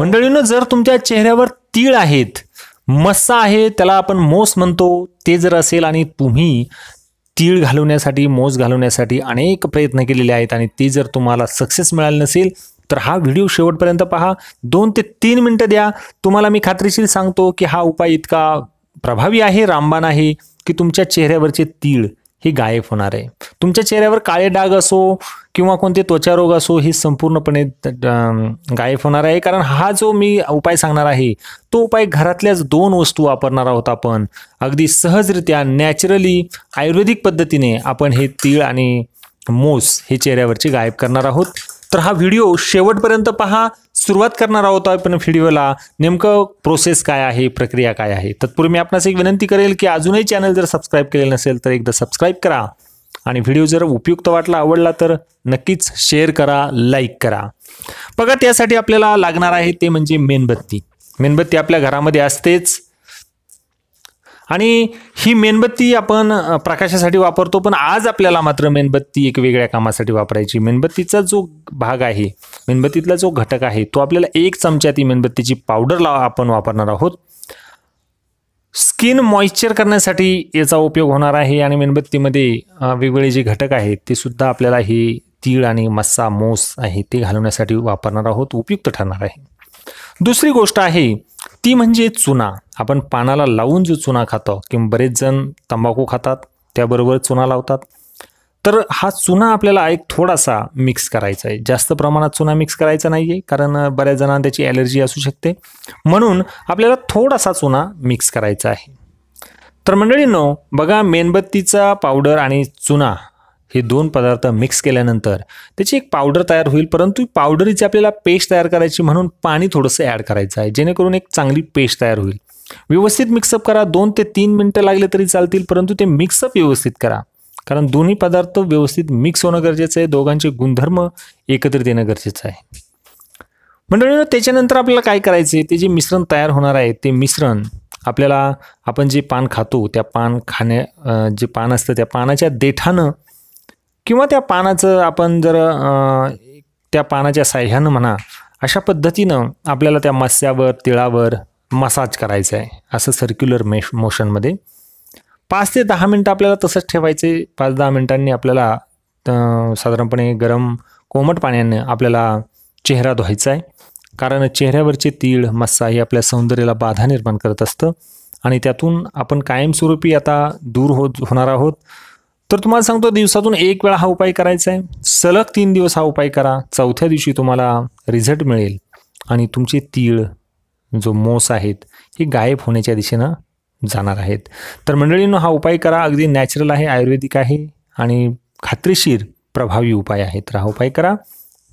मंडळीनं जर तुमच्या चेहऱ्यावर तीळ आहेत मस्सा आहे त्याला आपण मोस म्हणतो ते जर असेल आणि तुम्ही तीळ घालवण्यासाठी मोस घालवण्यासाठी अनेक प्रयत्न केलेले आहेत आणि ते जर तुम्हाला सक्सेस मिळाले नसेल तर हा व्हिडिओ शेवटपर्यंत पहा दोन ते तीन मिनटं द्या तुम्हाला मी खात्रीशीर सांगतो की हा उपाय इतका प्रभावी आहे रामबाण आहे की तुमच्या चेहऱ्यावरचे तीळ हे गायब होणार आहे तुमच्या चेहऱ्यावर काळे डाग असो किंवा कोणते त्वचारोग असो हे संपूर्णपणे गायब होणार आहे कारण हा जो मी उपाय सांगणार आहे तो उपाय घरातल्याच दोन वस्तू वापरणार आहोत आपण अगदी सहजरित्या नॅचरली आयुर्वेदिक पद्धतीने आपण हे तीळ आणि मोस हे चेहऱ्यावरचे गायब करणार आहोत तर हा व्हिडिओ शेवटपर्यंत पहा सुरुवात करणार आहोत आपण व्हिडिओला नेमकं प्रोसेस काय आहे प्रक्रिया काय आहे तत्पूर्वी मी आपणास एक विनंती करेल की अजूनही चॅनल जर सबस्क्राईब केलेलं नसेल तर एकदा सबस्क्राईब करा आणि व्हिडिओ जर उपयुक्त वाटला आवडला तर नक्कीच शेअर करा लाईक करा बघा त्यासाठी आपल्याला लागणार आहे ते म्हणजे मेणबत्ती मेणबत्ती आपल्या घरामध्ये असतेच आणि ही मेणबत्ती आपण प्रकाशासाठी वापरतो पण आज आपल्याला मात्र मेणबत्ती एक वेगळ्या कामासाठी वापरायची मेणबत्तीचा जो भाग आहे मेणबत्तीतला जो घटक आहे तो आपल्याला एक चमचा ती मेणबत्तीची पावडर लावा आपण वापरणार आहोत स्किन मॉइश्चर करण्यासाठी याचा उपयोग होणार आहे आणि मेणबत्तीमध्ये वेगवेगळे जे घटक आहेत ते सुद्धा आपल्याला हे तीळ आणि मस्सा मोस आहे ते घालवण्यासाठी वापरणार आहोत उपयुक्त ठरणार आहे दुसरी गोष्ट आहे ती म्हणजे चुना आपण पानाला लावून जो चुना खातो किंवा बरेच जण तंबाखू खातात त्याबरोबर चुना लावतात तर हा चुना आपल्याला एक थोडासा मिक्स करायचा आहे जास्त प्रमाणात चुना मिक्स करायचा नाही आहे कारण बऱ्याच जणांना त्याची ॲलर्जी असू शकते म्हणून आपल्याला थोडासा चुना मिक्स करायचा आहे तर मंडळींनो बघा मेणबत्तीचा पावडर आणि चुना हे दोन पदार्थ मिक्स केल्यानंतर त्याची एक पावडर तयार होईल परंतु पावडरीची आपल्याला पेस्ट तयार करायची म्हणून पाणी थोडंसं ॲड करायचं आहे जेणेकरून एक चांगली पेस्ट तयार होईल व्यवस्थित मिक्सअप करा दोन ते तीन मिनटं लागले तरी चालतील परंतु ते मिक्सअप व्यवस्थित करा कारण दोन्ही पदार्थ व्यवस्थित मिक्स होणं गरजेचं आहे दोघांचे गुणधर्म एकत्रित येणं गरजेचं आहे मंडळी त्याच्यानंतर आपल्याला काय आहे ते जे मिश्रण तयार होणार आहे ते मिश्रण आपल्याला आपण जे पान खातो त्या पान खाण्या जे पान असतं त्या पानाच्या देठानं किंवा त्या पानाचं आपण जर त्या पानाच्या साह्यानं म्हणा अशा पद्धतीनं आपल्याला त्या मस्यावर तिळावर मसाज करायचा आहे असं सर्क्युलर मेश मोशनमध्ये पाच ते दहा मिनटं आपल्याला तसंच ठेवायचे पाच दहा मिनटांनी आपल्याला साधारणपणे गरम कोमट पाण्याने आपल्याला चेहरा धुवायचा आहे कारण चेहऱ्यावरचे तीळ मस्सा हे आपल्या सौंदर्याला बाधा निर्माण करत असतं आणि त्यातून आपण कायमस्वरूपी आता दूर होत होणार आहोत तर तुम्हाला सांगतो दिवसातून एक वेळा हा उपाय करायचा आहे सलग तीन दिवस हा उपाय करा चौथ्या दिवशी तुम्हाला रिझल्ट मिळेल आणि तुमचे तीळ जो मोस आहेत हे गायब होण्याच्या दिशेनं जाणार आहेत तर मंडळींनो हा उपाय करा अगदी नॅचरल आहे आयुर्वेदिक आहे आणि खात्रीशीर प्रभावी उपाय आहे तर हा उपाय करा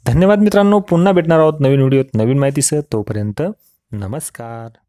धन्यवाद मित्रांनो पुन्हा भेटणार आहोत नवीन व्हिडिओत नवीन माहितीसह तोपर्यंत नमस्कार